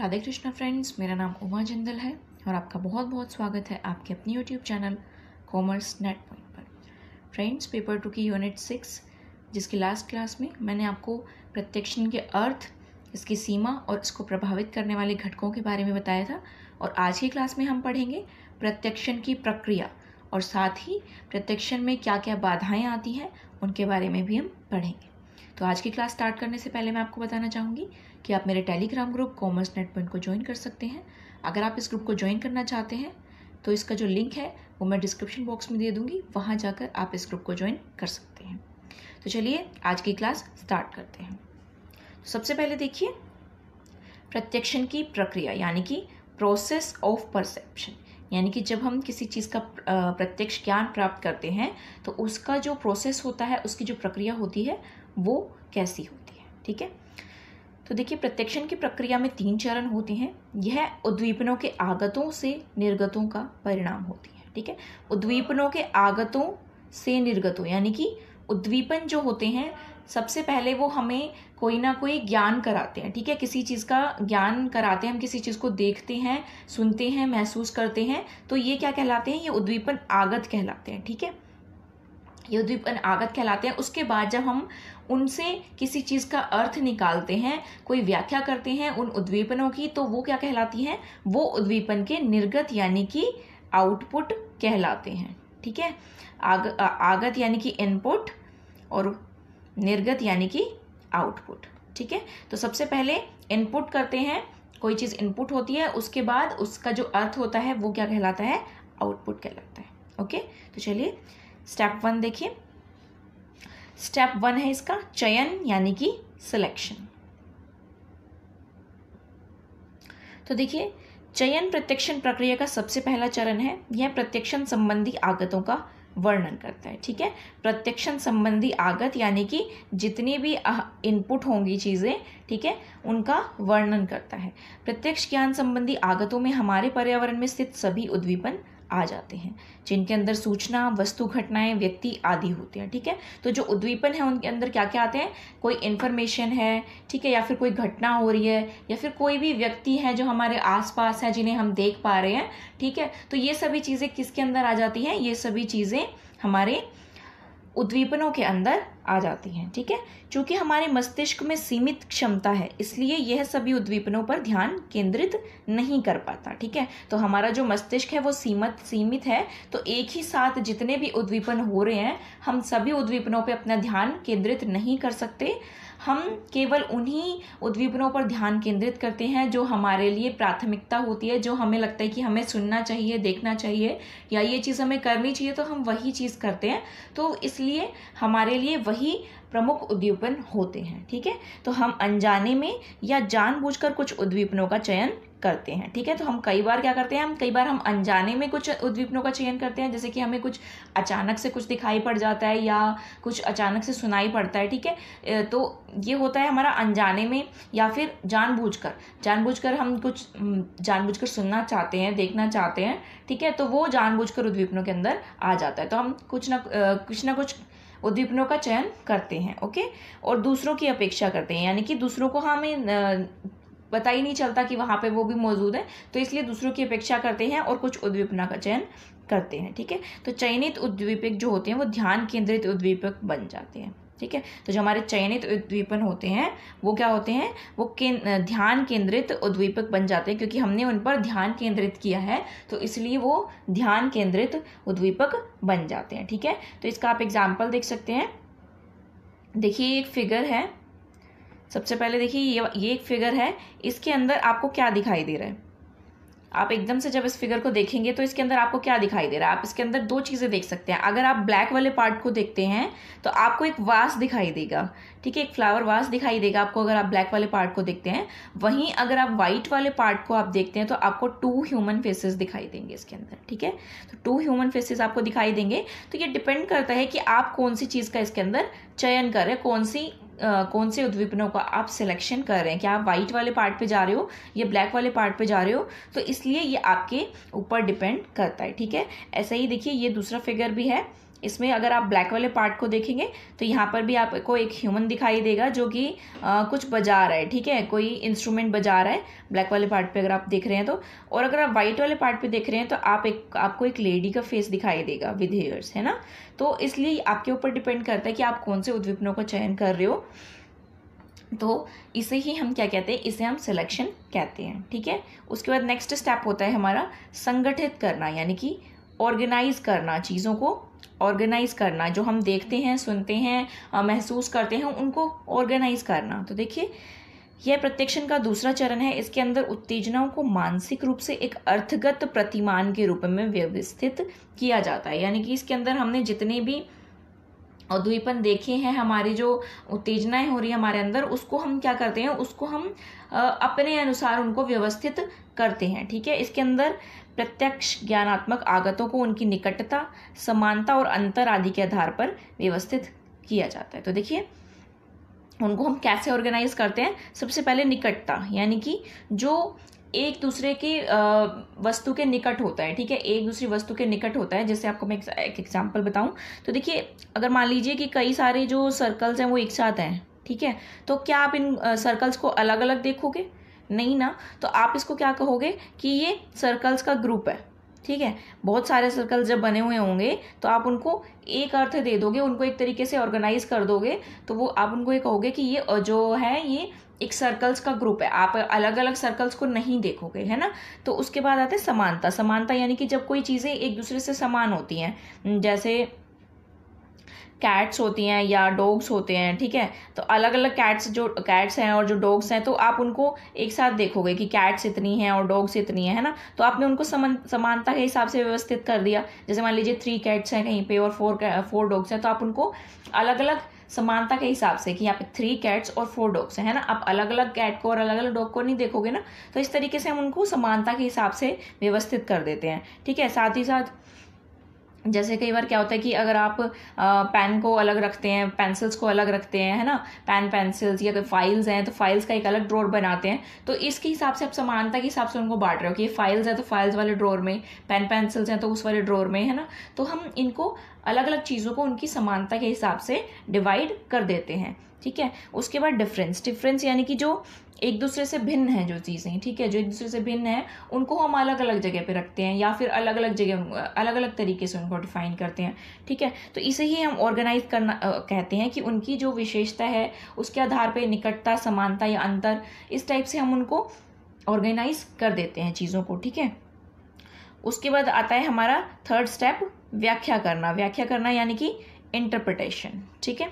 Radhe Krishna friends मेरा नाम उमा जिंदल है और आपका बहुत बहुत स्वागत है आपके अपने YouTube channel Commerce Net Point पर फ्रेंड्स पेपर टू की यूनिट सिक्स जिसकी लास्ट क्लास में मैंने आपको प्रत्यक्षण के अर्थ इसकी सीमा और इसको प्रभावित करने वाले घटकों के बारे में बताया था और आज की क्लास में हम पढ़ेंगे प्रत्यक्षण की प्रक्रिया और साथ ही प्रत्यक्षण में क्या क्या बाधाएँ आती हैं उनके बारे में भी हम पढ़ेंगे तो आज की क्लास स्टार्ट करने से पहले मैं आपको बताना चाहूँगी कि आप मेरे Telegram group Commerce Net Point को ज्वाइन कर सकते हैं अगर आप इस ग्रुप को ज्वाइन करना चाहते हैं तो इसका जो लिंक है वो मैं डिस्क्रिप्शन बॉक्स में दे दूँगी वहाँ जाकर आप इस ग्रुप को ज्वाइन कर सकते हैं तो चलिए आज की क्लास स्टार्ट करते हैं तो सबसे पहले देखिए प्रत्यक्षण की प्रक्रिया यानी कि प्रोसेस ऑफ परसेप्शन यानी कि जब हम किसी चीज़ का प्रत्यक्ष ज्ञान प्राप्त करते हैं तो उसका जो प्रोसेस होता है उसकी जो प्रक्रिया होती है वो कैसी होती है ठीक है तो देखिए प्रत्यक्षण की प्रक्रिया में तीन चरण होते हैं यह उद्दीपनों के आगतों से निर्गतों का परिणाम होती है ठीक है उद्दीपनों के आगतों से निर्गतों यानी कि उद्दीपन जो होते हैं सबसे पहले वो हमें कोई ना कोई ज्ञान कराते हैं ठीक है किसी चीज़ का ज्ञान कराते हैं हम किसी चीज़ को देखते हैं सुनते हैं महसूस करते हैं तो ये क्या कहलाते हैं ये उद्दीपन आगत कहलाते हैं ठीक है ये उद्दीपन आगत कहलाते हैं उसके बाद जब हम उनसे किसी चीज़ का अर्थ निकालते हैं कोई व्याख्या करते हैं उन उद्दीपनों की तो वो क्या कहलाती हैं वो उद्वीपन के निर्गत यानी कि आउटपुट कहलाते हैं ठीक है आग आगत यानी कि इनपुट और निर्गत यानी कि आउटपुट ठीक है तो सबसे पहले इनपुट करते हैं कोई चीज़ इनपुट होती है उसके बाद उसका जो अर्थ होता है वो क्या कहलाता है आउटपुट कहलाता है ओके तो चलिए स्टेप वन देखिए स्टेप वन है इसका चयन यानी कि सिलेक्शन तो देखिए चयन प्रत्यक्षण प्रक्रिया का सबसे पहला चरण है यह प्रत्यक्षण संबंधी आगतों का वर्णन करता है ठीक है प्रत्यक्षण संबंधी आगत यानी कि जितनी भी इनपुट होंगी चीज़ें ठीक है उनका वर्णन करता है प्रत्यक्ष ज्ञान संबंधी आगतों में हमारे पर्यावरण में स्थित सभी उद्दीपन आ जाते हैं जिनके अंदर सूचना वस्तु घटनाएं व्यक्ति आदि होते हैं ठीक है तो जो उद्वीपन है उनके अंदर क्या क्या आते हैं कोई इन्फॉर्मेशन है ठीक है या फिर कोई घटना हो रही है या फिर कोई भी व्यक्ति है जो हमारे आसपास है जिन्हें हम देख पा रहे हैं ठीक है तो ये सभी चीज़ें किसके अंदर आ जाती हैं ये सभी चीज़ें हमारे उद्दीपनों के अंदर आ जाती हैं ठीक है चूंकि हमारे मस्तिष्क में सीमित क्षमता है इसलिए यह सभी उद्दीपनों पर ध्यान केंद्रित नहीं कर पाता ठीक है तो हमारा जो मस्तिष्क है वो सीमित सीमित है तो एक ही साथ जितने भी उद्दीपन हो रहे हैं हम सभी उद्दीपनों पर अपना ध्यान केंद्रित नहीं कर सकते हम केवल उन्हीं उद्दीपनों पर ध्यान केंद्रित करते हैं जो हमारे लिए प्राथमिकता होती है जो हमें लगता है कि हमें सुनना चाहिए देखना चाहिए या ये चीज़ हमें करनी चाहिए तो हम वही चीज़ करते हैं तो इसलिए हमारे लिए वही प्रमुख उद्दीपन होते हैं ठीक है तो हम अनजाने में या जानबूझकर कुछ उद्दीपनों का चयन करते हैं ठीक है तो हम कई बार क्या करते हैं हम कई बार हम अनजाने में कुछ उद्दीपनों का चयन करते हैं जैसे कि हमें कुछ अचानक से कुछ दिखाई पड़ जाता है या कुछ अचानक से सुनाई पड़ता है ठीक है तो ये होता है हमारा अनजाने में या फिर जानबूझकर जानबूझकर हम कुछ जानबूझकर सुनना चाहते हैं देखना चाहते हैं ठीक है तो वो जानबूझकर उद्वीपनों के अंदर आ जाता है तो हम कुछ ना कुछ ना कुछ उद्दीपनों का चयन करते हैं ओके और दूसरों की अपेक्षा करते हैं यानी कि दूसरों को हमें पता ही नहीं चलता कि वहाँ पे वो भी मौजूद है तो इसलिए दूसरों की अपेक्षा करते हैं और कुछ उद्दीपना का चयन करते हैं ठीक है तो चयनित उद्वीपक जो होते हैं वो ध्यान केंद्रित उद्वीपक बन जाते हैं ठीक है तो जो हमारे चयनित उद्दीपन होते हैं वो क्या होते हैं वो के, ध्यान केंद्रित उद्दीपक बन जाते हैं क्योंकि हमने उन पर ध्यान केंद्रित किया है तो इसलिए वो ध्यान केंद्रित उद्दीपक बन जाते हैं ठीक है तो इसका आप एग्जाम्पल देख सकते हैं देखिए एक फिगर है सबसे पहले देखिए ये ये एक फिगर है इसके अंदर आपको क्या दिखाई दे रहा है आप एकदम से जब इस फिगर को देखेंगे तो इसके अंदर आपको क्या दिखाई दे रहा है आप इसके अंदर दो चीज़ें देख सकते हैं अगर आप ब्लैक वाले पार्ट को देखते हैं तो आपको एक वास दिखाई देगा ठीक है एक फ्लावर वास दिखाई देगा आपको अगर आप ब्लैक वाले पार्ट को देखते हैं वहीं अगर आप व्हाइट वाले पार्ट को आप देखते हैं तो आपको टू ह्यूमन फेसेस दिखाई देंगे इसके अंदर ठीक है तो टू ह्यूमन फेसेस आपको दिखाई देंगे तो ये डिपेंड करता है कि आप कौन सी चीज़ का इसके अंदर चयन करें कौन सी आ, कौन से उद्दीपनों का आप सिलेक्शन कर रहे हैं क्या आप वाइट वाले पार्ट पे जा रहे हो या ब्लैक वाले पार्ट पे जा रहे हो तो इसलिए ये आपके ऊपर डिपेंड करता है ठीक है ऐसा ही देखिए ये दूसरा फिगर भी है इसमें अगर आप ब्लैक वाले पार्ट को देखेंगे तो यहाँ पर भी आपको एक ह्यूमन दिखाई देगा जो कि कुछ बजा रहा है ठीक है कोई इंस्ट्रूमेंट बजा रहा है ब्लैक वाले पार्ट पे अगर आप देख रहे हैं तो और अगर आप वाइट वाले पार्ट पे देख रहे हैं तो आप एक आपको एक लेडी का फेस दिखाई देगा विद हेयर्स है ना तो इसलिए आपके ऊपर डिपेंड करता है कि आप कौन से उद्विपनों का चयन कर रहे हो तो इसे ही हम क्या कहते हैं इसे हम सिलेक्शन कहते हैं ठीक है उसके बाद नेक्स्ट स्टेप होता है हमारा संगठित करना यानी कि ऑर्गेनाइज करना चीज़ों को ऑर्गेनाइज करना जो हम देखते हैं सुनते हैं महसूस करते हैं उनको ऑर्गेनाइज करना तो देखिए यह प्रत्यक्षण का दूसरा चरण है इसके अंदर उत्तेजनाओं को मानसिक रूप से एक अर्थगत प्रतिमान के रूप में व्यवस्थित किया जाता है यानी कि इसके अंदर हमने जितने भी अद्वीपन देखे हैं हमारी जो उत्तेजनाएं हो रही है हमारे अंदर उसको हम क्या करते हैं उसको हम अपने अनुसार उनको व्यवस्थित करते हैं ठीक है इसके अंदर प्रत्यक्ष ज्ञानात्मक आगतों को उनकी निकटता समानता और अंतर आदि के आधार पर व्यवस्थित किया जाता है तो देखिए उनको हम कैसे ऑर्गेनाइज करते हैं सबसे पहले निकटता यानी कि जो एक दूसरे के वस्तु के निकट होता है ठीक है एक दूसरी वस्तु के निकट होता है जैसे आपको मैं एक एग्जाम्पल बताऊं तो देखिए अगर मान लीजिए कि कई सारे जो सर्कल्स हैं वो एक साथ हैं ठीक है तो क्या आप इन सर्कल्स को अलग अलग देखोगे नहीं ना तो आप इसको क्या कहोगे कि ये सर्कल्स का ग्रुप है ठीक है बहुत सारे सर्कल जब बने हुए होंगे तो आप उनको एक अर्थ दे दोगे उनको एक तरीके से ऑर्गेनाइज कर दोगे तो वो आप उनको ये कहोगे कि ये जो है ये एक सर्कल्स का ग्रुप है आप अलग अलग सर्कल्स को नहीं देखोगे है ना तो उसके बाद आते हैं समानता समानता यानी कि जब कोई चीज़ें एक दूसरे से समान होती हैं जैसे कैट्स होती हैं या डॉग्स होते हैं ठीक है तो अलग अलग कैट्स जो कैट्स हैं और जो डॉग्स हैं तो आप उनको एक साथ देखोगे कि कैट्स इतनी हैं और डॉग्स इतनी हैं है ना तो आपने उनको समान समानता के हिसाब से व्यवस्थित कर दिया जैसे मान लीजिए थ्री कैट्स हैं कहीं पे और फोर फोर डॉग्स हैं तो आप उनको अलग अलग समानता के हिसाब से कि यहाँ पे थ्री कैट्स और फोर डॉग्स हैं है ना आप अलग अलग कैट को और अलग अलग डॉग को नहीं देखोगे ना तो इस तरीके से हम उनको समानता के हिसाब से व्यवस्थित कर देते हैं ठीक है साथ ही साथ जैसे कई बार क्या होता है कि अगर आप पेन को अलग रखते हैं पेंसिल्स को अलग रखते हैं है ना पेन पेंसिल्स या फाइल्स तो हैं तो फाइल्स का एक अलग ड्रॉर बनाते हैं तो इसके हिसाब से आप समानता के हिसाब से उनको बांट रहे हो कि ये फाइल्स हैं तो फाइल्स वाले ड्रॉर में पेन पेंसिल्स हैं तो उस वाले ड्रॉर में है ना तो हम इनको अलग अलग चीज़ों को उनकी समानता के हिसाब से डिवाइड कर देते हैं ठीक है उसके बाद डिफरेंस डिफरेंस यानी कि जो एक दूसरे से भिन्न है जो चीज़ें ठीक है जो एक दूसरे से भिन्न है उनको हम अलग अलग जगह पे रखते हैं या फिर अलग अलग जगह अलग अलग तरीके से उनको डिफाइन करते हैं ठीक है तो इसे ही हम ऑर्गेनाइज करना आ, कहते हैं कि उनकी जो विशेषता है उसके आधार पर निकटता समानता या अंतर इस टाइप से हम उनको ऑर्गेनाइज कर देते हैं चीज़ों को ठीक है उसके बाद आता है हमारा थर्ड स्टेप व्याख्या करना व्याख्या करना यानी कि इंटरप्रटेशन ठीक है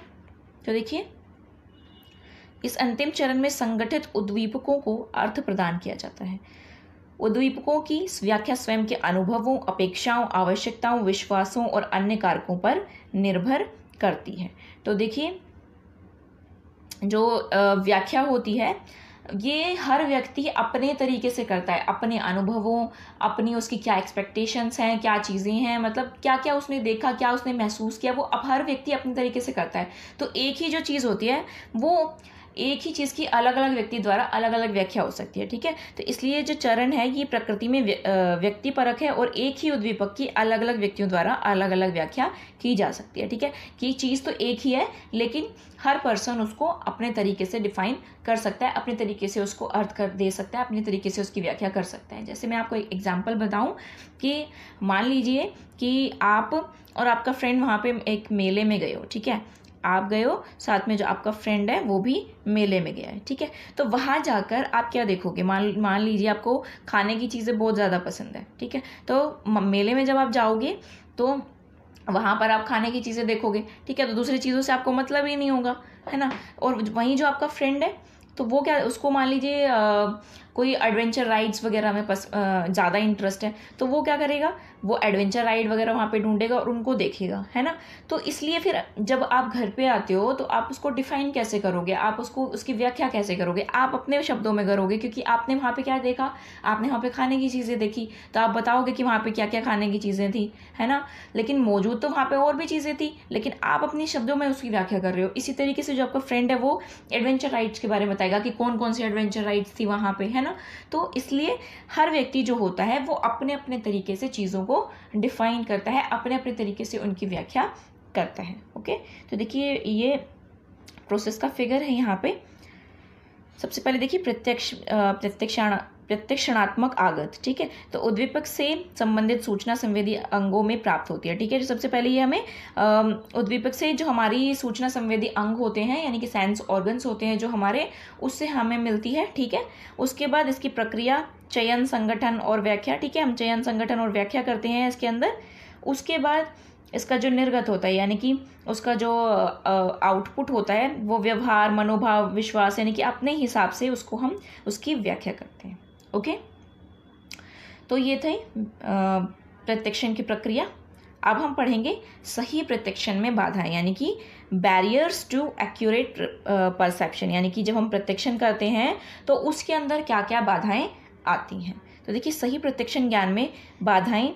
तो देखिए इस अंतिम चरण में संगठित उद्दीपकों को अर्थ प्रदान किया जाता है उद्दीपकों की व्याख्या स्वयं के अनुभवों अपेक्षाओं आवश्यकताओं विश्वासों और अन्य कारकों पर निर्भर करती है तो देखिए जो व्याख्या होती है ये हर व्यक्ति अपने तरीके से करता है अपने अनुभवों अपनी उसकी क्या एक्सपेक्टेशंस हैं क्या चीज़ें हैं मतलब क्या क्या उसने देखा क्या उसने महसूस किया वो अब हर व्यक्ति अपने तरीके से करता है तो एक ही जो चीज़ होती है वो एक ही चीज़ की अलग अलग व्यक्ति द्वारा अलग अलग व्याख्या हो सकती है ठीक है तो इसलिए जो चरण है ये प्रकृति में व्यक्ति परक है और एक ही उद्वीपक की अलग अलग व्यक्तियों द्वारा अलग अलग व्याख्या की जा सकती है ठीक है कि चीज़ तो एक ही है लेकिन हर पर्सन उसको अपने तरीके से डिफाइन कर सकता है अपने तरीके से उसको अर्थ कर दे सकता है अपने तरीके से उसकी व्याख्या कर सकता है जैसे मैं आपको एक एग्जाम्पल बताऊं कि मान लीजिए कि आप और आपका फ्रेंड वहाँ पे एक मेले में गए हो ठीक है आप गए हो साथ में जो आपका फ्रेंड है वो भी मेले में गया है ठीक है तो वहाँ जाकर आप क्या देखोगे मान मान लीजिए आपको खाने की चीज़ें बहुत ज़्यादा पसंद है ठीक है तो मेले में जब आप जाओगे तो वहाँ पर आप खाने की चीज़ें देखोगे ठीक है तो दूसरी चीज़ों से आपको मतलब ही नहीं होगा है ना और वहीं जो आपका फ्रेंड है तो वो क्या उसको मान लीजिए कोई एडवेंचर राइड्स वगैरह में ज़्यादा इंटरेस्ट है तो वो क्या करेगा वो एडवेंचर राइड वगैरह वहाँ पे ढूंढेगा और उनको देखेगा है ना तो इसलिए फिर जब आप घर पे आते हो तो आप उसको डिफाइन कैसे करोगे आप उसको उसकी व्याख्या कैसे करोगे आप अपने शब्दों में करोगे क्योंकि आपने वहाँ पर क्या देखा आपने वहाँ पर खाने की चीज़ें देखी तो आप बताओगे कि वहाँ पर क्या क्या खाने की चीज़ें थी है ना लेकिन मौजूद तो वहाँ पर और भी चीज़ें थी लेकिन आप अपने शब्दों में उसकी व्याख्या कर रहे हो इसी तरीके से जो आपका फ्रेंड है वो एडवेंचर राइड्स के बारे में बताएगा कि कौन कौन सी एडवेंचर राइड्स थी वहाँ पर है ना ना तो इसलिए हर व्यक्ति जो होता है वो अपने अपने तरीके से चीज़ों को डिफाइन करता है अपने अपने तरीके से उनकी व्याख्या करता है ओके तो देखिए ये प्रोसेस का फिगर है यहाँ पे सबसे पहले देखिए प्रत्यक्ष प्रत्यक्षाण प्रत्यक्षणात्मक आगत ठीक है तो उद्दीपक से संबंधित सूचना संवेदी अंगों में प्राप्त होती है ठीक है सबसे पहले ये हमें उद्दीपक से जो हमारी सूचना संवेदी अंग होते हैं यानी कि सेंस ऑर्गन्स होते हैं जो हमारे उससे हमें मिलती है ठीक है उसके बाद इसकी प्रक्रिया चयन संगठन और व्याख्या ठीक है हम चयन संगठन और व्याख्या करते हैं इसके अंदर उसके बाद इसका जो निर्गत होता है यानी कि उसका जो आउटपुट होता है वो व्यवहार मनोभाव विश्वास यानी कि अपने हिसाब से उसको हम उसकी व्याख्या करते हैं ओके तो ये थे प्रत्यक्षण की प्रक्रिया अब हम पढ़ेंगे सही प्रत्यक्षण में बाधाएं यानी कि बैरियर्स टू एक्यूरेट परसेप्शन यानी कि जब हम प्रत्यक्षण करते हैं तो उसके अंदर क्या क्या बाधाएं आती हैं तो देखिए सही प्रत्यक्षण ज्ञान में बाधाएं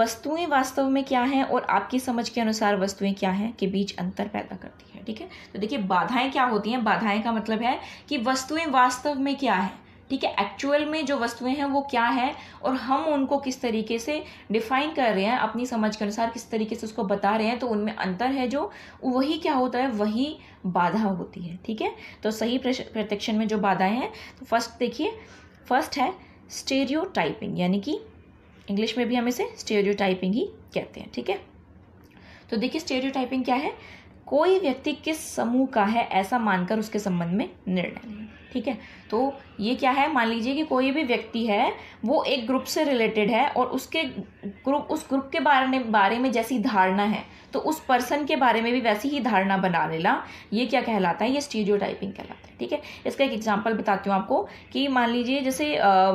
वस्तुएं वास्तव में क्या हैं और आपकी समझ के अनुसार वस्तुएं क्या हैं के बीच अंतर पैदा करती है ठीक है तो देखिए बाधाएं क्या होती हैं बाधाएं का मतलब है कि वस्तुएं वास्तव में क्या है ठीक है एक्चुअल में जो वस्तुएं हैं वो क्या है और हम उनको किस तरीके से डिफाइन कर रहे हैं अपनी समझ के अनुसार किस तरीके से उसको बता रहे हैं तो उनमें अंतर है जो वही क्या होता है वही बाधा होती है ठीक है तो सही प्रत्यक्षण में जो बाधाएं हैं तो फर्स्ट देखिए फर्स्ट है स्टेरियो यानी कि इंग्लिश में भी हम इसे स्टेरियो ही कहते हैं ठीक है तो देखिए स्टेरियो क्या है कोई व्यक्ति किस समूह का है ऐसा मानकर उसके संबंध में निर्णय लें ठीक है तो ये क्या है मान लीजिए कि कोई भी व्यक्ति है वो एक ग्रुप से रिलेटेड है और उसके ग्रुप उस ग्रुप के बारे में बारे में जैसी धारणा है तो उस पर्सन के बारे में भी वैसी ही धारणा बना लेना ये क्या कहलाता है ये स्टीडियो टाइपिंग कहलाता है ठीक है इसका एक एग्जाम्पल बताती हूँ आपको कि मान लीजिए जैसे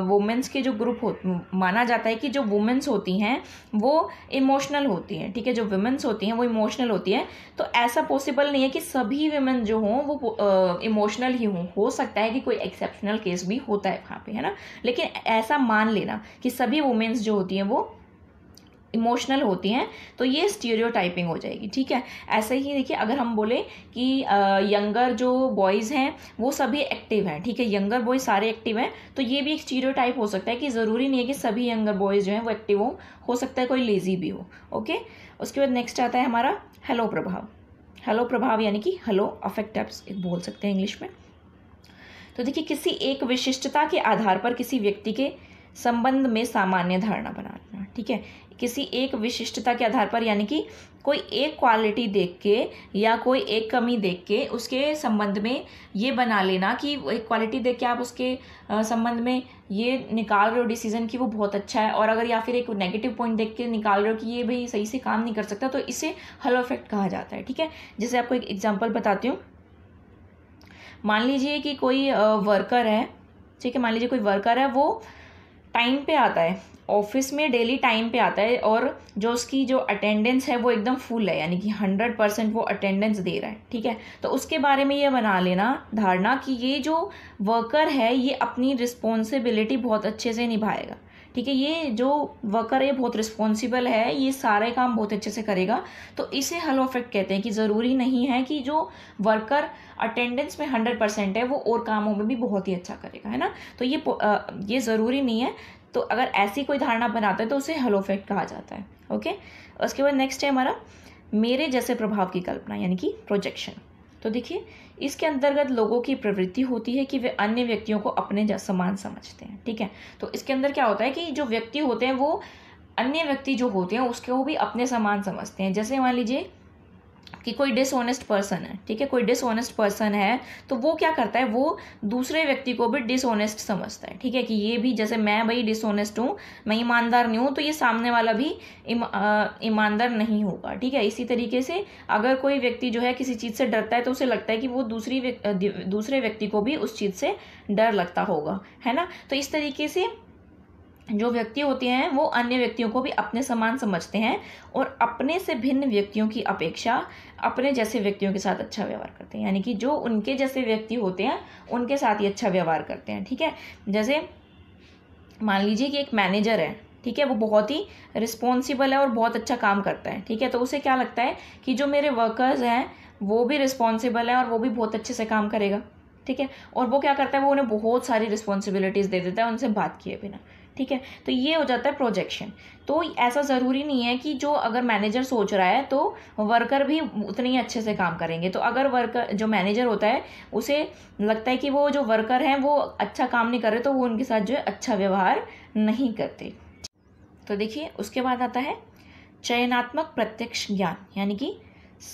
वुमेंस के जो ग्रुप हो माना जाता है कि जो वुमेंस होती हैं वो इमोशनल होती हैं ठीक है जो वुमेंस होती हैं वो इमोशनल होती हैं तो ऐसा पॉसिबल नहीं है कि सभी वुमेन जो हों वो इमोशनल ही हों हो सकता है कि कोई एक्सेप्शनल केस भी होता है वहाँ पे है ना लेकिन ऐसा मान लेना कि सभी वुमेन्स जो होती हैं वो इमोशनल होती हैं तो ये स्टीरियो हो जाएगी ठीक है ऐसे ही देखिए अगर हम बोले कि यंगर जो बॉयज़ हैं वो सभी एक्टिव हैं ठीक है यंगर बॉयज़ सारे एक्टिव हैं तो ये भी एक स्टीरियो हो सकता है कि ज़रूरी नहीं है कि सभी यंगर बॉयज़ जो हैं वो एक्टिव हों हो सकता है कोई लेज़ी भी हो ओके उसके बाद नेक्स्ट आता है हमारा हेलो प्रभाव हेलो प्रभाव यानी कि हेलो अफेक्ट एप्स बोल सकते हैं इंग्लिश में तो देखिए किसी एक विशिष्टता के आधार पर किसी व्यक्ति के संबंध में सामान्य धारणा बनाना ठीक है किसी एक विशिष्टता के आधार पर यानी कि कोई एक क्वालिटी देख के या कोई एक कमी देख के उसके संबंध में ये बना लेना कि एक क्वालिटी देख के आप उसके संबंध में ये निकाल रहे हो डिसीजन कि वो बहुत अच्छा है और अगर या फिर एक नेगेटिव पॉइंट देख के निकाल रहे हो कि ये भाई सही से काम नहीं कर सकता तो इसे हलो इफेक्ट कहा जाता है ठीक है जैसे आपको एक एग्जाम्पल बताती हूँ मान लीजिए कि कोई वर्कर है ठीक है मान लीजिए कोई वर्कर है वो टाइम पे आता है ऑफिस में डेली टाइम पे आता है और जो उसकी जो अटेंडेंस है वो एकदम फुल है यानी कि हंड्रेड परसेंट वो अटेंडेंस दे रहा है ठीक है तो उसके बारे में ये बना लेना धारणा कि ये जो वर्कर है ये अपनी रिस्पॉन्सिबिलिटी बहुत अच्छे से निभाएगा ठीक है ये जो वर्कर है बहुत रिस्पॉन्सिबल है ये सारे काम बहुत अच्छे से करेगा तो इसे हलो इफेक्ट कहते हैं कि ज़रूरी नहीं है कि जो वर्कर अटेंडेंस में हंड्रेड परसेंट है वो और कामों में भी बहुत ही अच्छा करेगा है ना तो ये ये ज़रूरी नहीं है तो अगर ऐसी कोई धारणा बनाता है तो उसे हलो इफेक्ट कहा जाता है ओके उसके बाद नेक्स्ट है हमारा मेरे जैसे प्रभाव की कल्पना यानी कि प्रोजेक्शन तो देखिए इसके अंतर्गत लोगों की प्रवृत्ति होती है कि वे अन्य व्यक्तियों को अपने समान समझते हैं ठीक है तो इसके अंदर क्या होता है कि जो व्यक्ति होते हैं वो अन्य व्यक्ति जो होते हैं उसको भी अपने समान समझते हैं जैसे मान लीजिए कि कोई डिसऑनेस्ट पर्सन है ठीक है कोई डिसऑनेस्ट पर्सन है तो वो क्या करता है वो दूसरे व्यक्ति को भी डिसऑनेस्ट समझता है ठीक है कि ये भी जैसे मैं भाई डिसऑनेस्ट हूँ मैं ईमानदार नहीं हूँ तो ये सामने वाला भी ईमानदार नहीं होगा ठीक है इसी तरीके से अगर कोई व्यक्ति जो है किसी चीज़ से डरता है तो उसे लगता है कि वो दूसरी दूसरे व्यक्ति को भी उस चीज़ से डर लगता होगा है ना तो इस तरीके से जो व्यक्ति होते हैं वो अन्य व्यक्तियों को भी अपने समान समझते हैं और अपने से भिन्न व्यक्तियों की अपेक्षा अपने जैसे व्यक्तियों के साथ अच्छा व्यवहार करते हैं यानी कि जो उनके जैसे व्यक्ति होते हैं उनके साथ ही अच्छा व्यवहार करते हैं ठीक है जैसे मान लीजिए कि एक मैनेजर है ठीक है वो बहुत ही रिस्पॉन्सिबल है और बहुत अच्छा काम करता है ठीक है तो उसे क्या लगता है कि जो मेरे वर्कर्स हैं वो भी रिस्पॉन्सिबल है और वो भी बहुत अच्छे से काम करेगा ठीक है और वो क्या करता है वो उन्हें बहुत सारी रिस्पॉन्सिबिलिटीज़ दे देता है उनसे बात किए बिना ठीक है तो ये हो जाता है प्रोजेक्शन तो ऐसा ज़रूरी नहीं है कि जो अगर मैनेजर सोच रहा है तो वर्कर भी उतने ही अच्छे से काम करेंगे तो अगर वर्कर जो मैनेजर होता है उसे लगता है कि वो जो वर्कर हैं वो अच्छा काम नहीं कर रहे तो वो उनके साथ जो है अच्छा व्यवहार नहीं करते तो देखिए उसके बाद आता है चयनात्मक प्रत्यक्ष ज्ञान यानी कि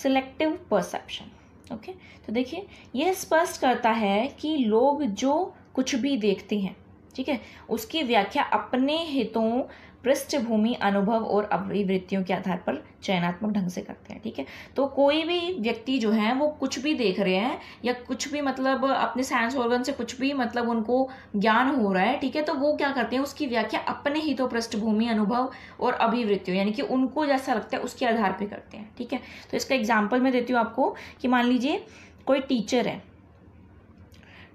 सिलेक्टिव परसेप्शन ओके तो देखिए यह स्पष्ट करता है कि लोग जो कुछ भी देखते हैं ठीक है उसकी व्याख्या अपने हितों पृष्ठभूमि अनुभव और अभिवृत्तियों के आधार पर चयनात्मक ढंग से करते हैं ठीक है तो कोई भी व्यक्ति जो है वो कुछ भी देख रहे हैं या कुछ भी मतलब अपने साइंस ऑर्गन से कुछ भी मतलब उनको ज्ञान हो रहा है ठीक है तो वो क्या करते हैं उसकी व्याख्या अपने हितों पृष्ठभूमि अनुभव और अभिवृत्तियों यानी कि उनको जैसा लगता है उसके आधार पर करते हैं ठीक है तो इसका एग्जाम्पल मैं देती हूँ आपको कि मान लीजिए कोई टीचर है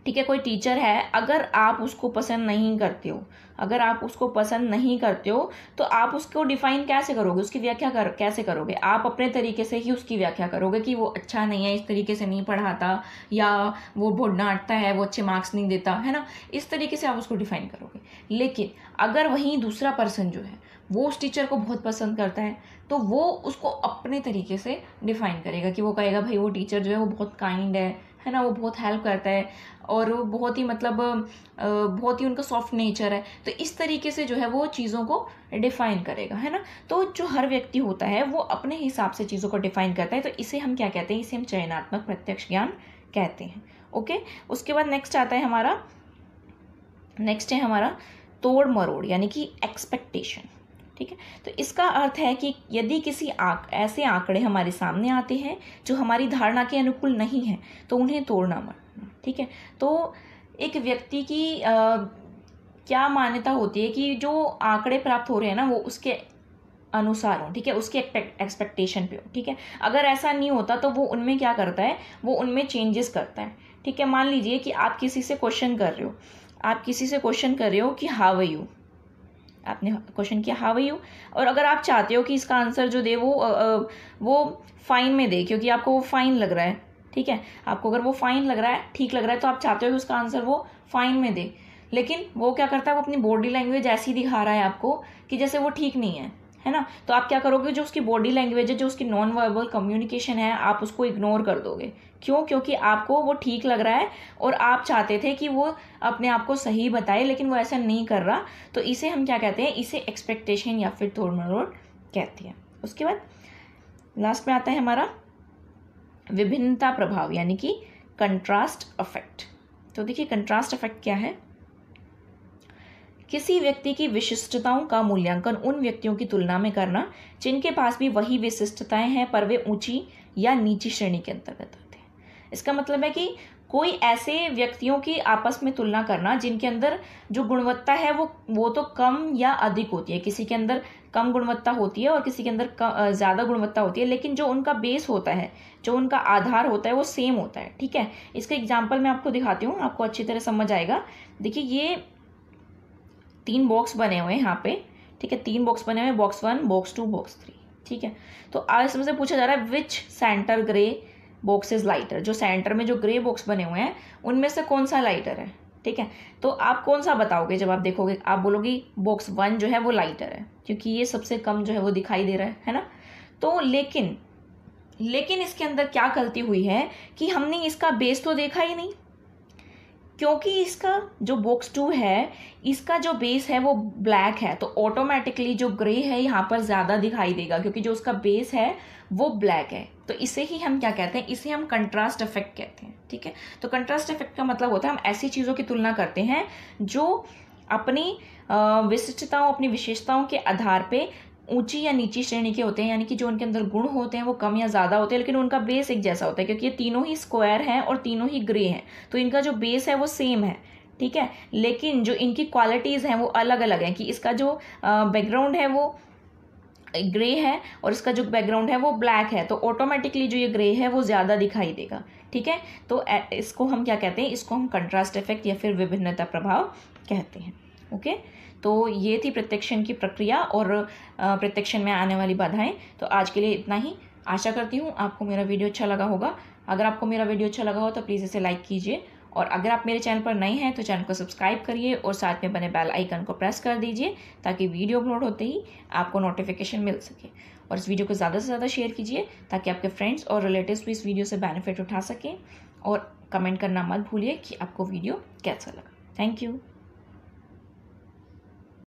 ठीक है कोई टीचर है अगर आप उसको पसंद नहीं करते हो अगर आप उसको पसंद नहीं करते हो तो आप उसको डिफाइन कैसे करोगे उसकी व्याख्या कर कैसे करोगे आप अपने तरीके से ही उसकी व्याख्या करोगे कि वो अच्छा नहीं है इस तरीके से नहीं पढ़ाता या वो बहुत डांटता है वो अच्छे मार्क्स नहीं देता है ना इस तरीके से आप उसको डिफाइन करोगे लेकिन अगर वहीं दूसरा पर्सन जो है वो उस टीचर को बहुत पसंद करता है तो वो उसको अपने तरीके से डिफाइन करेगा कि वो कहेगा भाई वो टीचर जो है वो बहुत काइंड है है ना वो बहुत हेल्प करता है और वो बहुत ही मतलब बहुत ही उनका सॉफ्ट नेचर है तो इस तरीके से जो है वो चीज़ों को डिफाइन करेगा है ना तो जो हर व्यक्ति होता है वो अपने हिसाब से चीज़ों को डिफाइन करता है तो इसे हम क्या कहते हैं इसे हम चयनात्मक प्रत्यक्ष ज्ञान कहते हैं ओके उसके बाद नेक्स्ट आता है हमारा नेक्स्ट है हमारा तोड़ मरोड़ यानी कि एक्सपेक्टेशन ठीक है तो इसका अर्थ है कि यदि किसी आक, ऐसे आंकड़े हमारे सामने आते हैं जो हमारी धारणा के अनुकूल नहीं हैं तो उन्हें तोड़ना मत ठीक है तो एक व्यक्ति की आ, क्या मान्यता होती है कि जो आंकड़े प्राप्त हो रहे हैं ना वो उसके अनुसार हो ठीक है उसके एक्सपेक्टेशन पे हो ठीक है अगर ऐसा नहीं होता तो वो उनमें क्या करता है वो उनमें चेंजेस करता है ठीक है मान लीजिए कि आप किसी से क्वेश्चन कर रहे हो आप किसी से क्वेश्चन कर रहे हो कि हाव यू आपने क्वेश्चन किया हाव यू और अगर आप चाहते हो कि इसका आंसर जो दे वो वो फाइन में दे क्योंकि आपको वो फाइन लग रहा है ठीक है आपको अगर वो फाइन लग रहा है ठीक लग रहा है तो आप चाहते हो कि उसका आंसर वो फाइन में दे लेकिन वो क्या करता है वो अपनी बॉडी लैंग्वेज ऐसी दिखा रहा है आपको कि जैसे वो ठीक नहीं है है ना तो आप क्या करोगे जो उसकी बॉडी लैंग्वेज है जो उसकी नॉन वर्बल कम्युनिकेशन है आप उसको इग्नोर कर दोगे क्यों क्योंकि आपको वो ठीक लग रहा है और आप चाहते थे कि वो अपने आप को सही बताए लेकिन वो ऐसा नहीं कर रहा तो इसे हम क्या कहते हैं इसे एक्सपेक्टेशन या फिर तोड़ मरोड़ कहते हैं उसके बाद लास्ट में आता है हमारा विभिन्नता प्रभाव यानी कि कंट्रास्ट अफेक्ट तो देखिए कंट्रास्ट इफेक्ट क्या है किसी व्यक्ति की विशिष्टताओं का मूल्यांकन उन व्यक्तियों की तुलना में करना जिनके पास भी वही विशिष्टताएं हैं पर वे ऊंची या नीची श्रेणी के अंतर्गत आते हैं इसका मतलब है कि कोई ऐसे व्यक्तियों की आपस में तुलना करना जिनके अंदर जो गुणवत्ता है वो वो तो कम या अधिक होती है किसी के अंदर कम गुणवत्ता होती है और किसी के अंदर ज़्यादा गुणवत्ता होती है लेकिन जो उनका बेस होता है जो उनका आधार होता है वो सेम होता है ठीक है इसका एग्जाम्पल मैं आपको दिखाती हूँ आपको अच्छी तरह समझ आएगा देखिए ये तीन बॉक्स बने हुए हैं यहाँ पे ठीक है तीन बॉक्स बने हुए हैं box one box two box three ठीक है तो आज इसमें से पूछा जा रहा है which centre grey box is lighter जो सेंटर में जो ग्रे बॉक्स बने हुए हैं उनमें से कौन सा लाइटर है ठीक है तो आप कौन सा बताओगे जब आप देखोगे आप बोलोगे बॉक्स वन जो है वो लाइटर है क्योंकि ये सबसे कम जो है वो दिखाई दे रहा है है ना तो लेकिन लेकिन इसके अंदर क्या गलती हुई है कि हमने इसका बेस तो देखा ही नहीं क्योंकि इसका जो बॉक्स टू है इसका जो बेस है वो ब्लैक है तो ऑटोमेटिकली जो ग्रे है यहाँ पर ज़्यादा दिखाई देगा क्योंकि जो उसका बेस है वो ब्लैक है तो इसे ही हम क्या कहते हैं इसे हम कंट्रास्ट इफेक्ट कहते हैं ठीक है तो कंट्रास्ट इफेक्ट का मतलब होता है हम ऐसी चीज़ों की तुलना करते हैं जो अपनी विशिष्टताओं अपनी विशेषताओं के आधार पे ऊंची या नीची श्रेणी के होते हैं यानी कि जो उनके अंदर गुण होते हैं वो कम या ज़्यादा होते हैं लेकिन उनका बेस एक जैसा होता है क्योंकि ये तीनों ही स्क्वायर हैं और तीनों ही ग्रे हैं तो इनका जो बेस है वो सेम है ठीक है लेकिन जो इनकी क्वालिटीज़ हैं वो अलग अलग हैं कि इसका जो बैकग्राउंड है वो ग्रे है और इसका जो बैकग्राउंड है वो ब्लैक है तो ऑटोमेटिकली जो ये ग्रे है वो ज़्यादा दिखाई देगा ठीक है तो इसको हम क्या कहते हैं इसको हम कंट्रास्ट इफेक्ट या फिर विभिन्नता प्रभाव कहते हैं ओके तो ये थी प्रत्यक्षण की प्रक्रिया और प्रत्यक्षण में आने वाली बाधाएं तो आज के लिए इतना ही आशा करती हूँ आपको मेरा वीडियो अच्छा लगा होगा अगर आपको मेरा वीडियो अच्छा लगा हो तो प्लीज़ इसे लाइक कीजिए और अगर आप मेरे चैनल पर नए हैं तो चैनल को सब्सक्राइब करिए और साथ में बने बेल आइकन को प्रेस कर दीजिए ताकि वीडियो अपलोड होते ही आपको नोटिफिकेशन मिल सके और इस वीडियो को ज़्यादा से ज़्यादा शेयर कीजिए ताकि आपके फ्रेंड्स और रिलेटिव्स भी इस वीडियो से बेनिफिट उठा सकें और कमेंट करना मत भूलिए कि आपको वीडियो कैसा लगा थैंक यू